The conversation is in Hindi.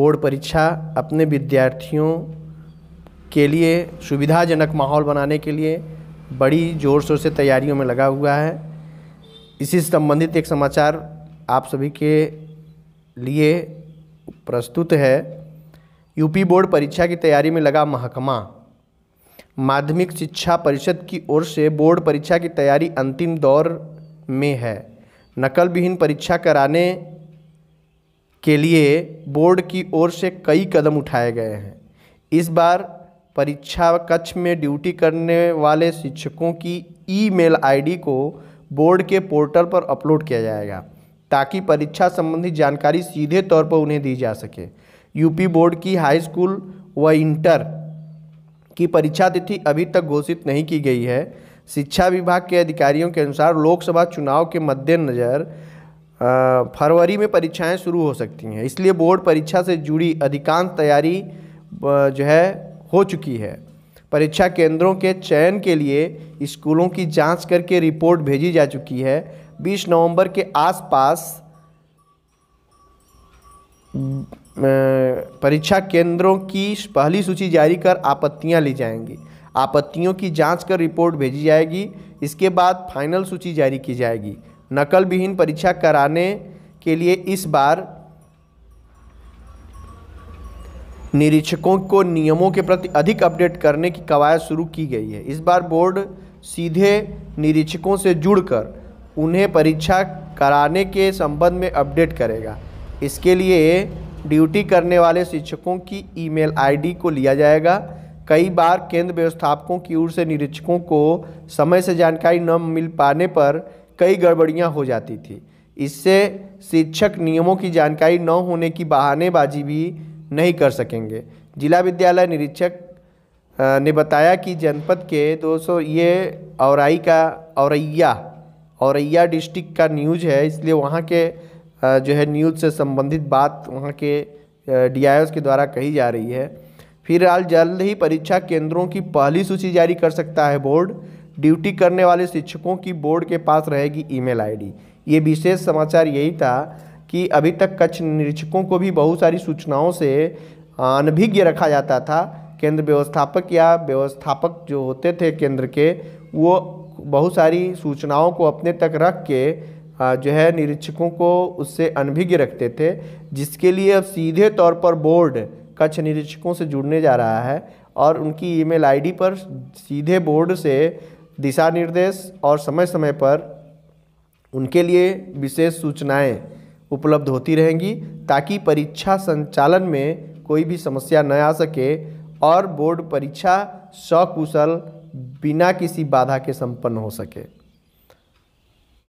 बोर्ड परीक्षा अपने विद्यार्थियों के लिए सुविधाजनक माहौल बनाने के लिए बड़ी ज़ोर शोर से तैयारियों में लगा हुआ है इसी से संबंधित एक समाचार आप सभी के लिए प्रस्तुत है यूपी बोर्ड परीक्षा की तैयारी में लगा महकमा माध्यमिक शिक्षा परिषद की ओर से बोर्ड परीक्षा की तैयारी अंतिम दौर में है नकल विहीन परीक्षा कराने के लिए बोर्ड की ओर से कई कदम उठाए गए हैं इस बार परीक्षा कक्ष में ड्यूटी करने वाले शिक्षकों की ईमेल आईडी को बोर्ड के पोर्टल पर अपलोड किया जाएगा ताकि परीक्षा संबंधी जानकारी सीधे तौर पर उन्हें दी जा सके यूपी बोर्ड की हाई स्कूल व इंटर की परीक्षा तिथि अभी तक घोषित नहीं की गई है शिक्षा विभाग के अधिकारियों के अनुसार लोकसभा चुनाव के मद्देनज़र फरवरी में परीक्षाएं शुरू हो सकती हैं इसलिए बोर्ड परीक्षा से जुड़ी अधिकांश तैयारी जो है हो चुकी है परीक्षा केंद्रों के चयन के लिए स्कूलों की जांच करके रिपोर्ट भेजी जा चुकी है 20 नवंबर के आसपास परीक्षा केंद्रों की पहली सूची जारी कर आपत्तियां ली जाएंगी आपत्तियों की जांच कर रिपोर्ट भेजी जाएगी इसके बाद फाइनल सूची जारी की जाएगी नकल विहीन परीक्षा कराने के लिए इस बार निरीक्षकों को नियमों के प्रति अधिक अपडेट करने की कवायद शुरू की गई है इस बार बोर्ड सीधे निरीक्षकों से जुड़कर उन्हें परीक्षा कराने के संबंध में अपडेट करेगा इसके लिए ड्यूटी करने वाले शिक्षकों की ईमेल आईडी को लिया जाएगा कई बार केंद्र व्यवस्थापकों की ओर से निरीक्षकों को समय से जानकारी न मिल पाने पर कई गड़बड़ियाँ हो जाती थी इससे शिक्षक नियमों की जानकारी न होने की बहानेबाजी भी नहीं कर सकेंगे जिला विद्यालय निरीक्षक ने बताया कि जनपद के सौ ये औरई का औरैया औरैया डिस्ट्रिक्ट का न्यूज है इसलिए वहाँ के जो है न्यूज से संबंधित बात वहाँ के डी के द्वारा कही जा रही है फिलहाल जल्द ही परीक्षा केंद्रों की पहली सूची जारी कर सकता है बोर्ड ड्यूटी करने वाले शिक्षकों की बोर्ड के पास रहेगी ईमेल आईडी ये विशेष समाचार यही था कि अभी तक कच्छ निरीक्षकों को भी बहुत सारी सूचनाओं से अनभिज्ञ रखा जाता था केंद्र व्यवस्थापक या व्यवस्थापक जो होते थे केंद्र के वो बहुत सारी सूचनाओं को अपने तक रख के जो है निरीक्षकों को उससे अनभिज्ञ रखते थे जिसके लिए अब सीधे तौर पर बोर्ड कच्छ निरीक्षकों से जुड़ने जा रहा है और उनकी ईमेल आईडी पर सीधे बोर्ड से दिशा निर्देश और समय समय पर उनके लिए विशेष सूचनाएं उपलब्ध होती रहेंगी ताकि परीक्षा संचालन में कोई भी समस्या न आ सके और बोर्ड परीक्षा सकुशल बिना किसी बाधा के संपन्न हो सके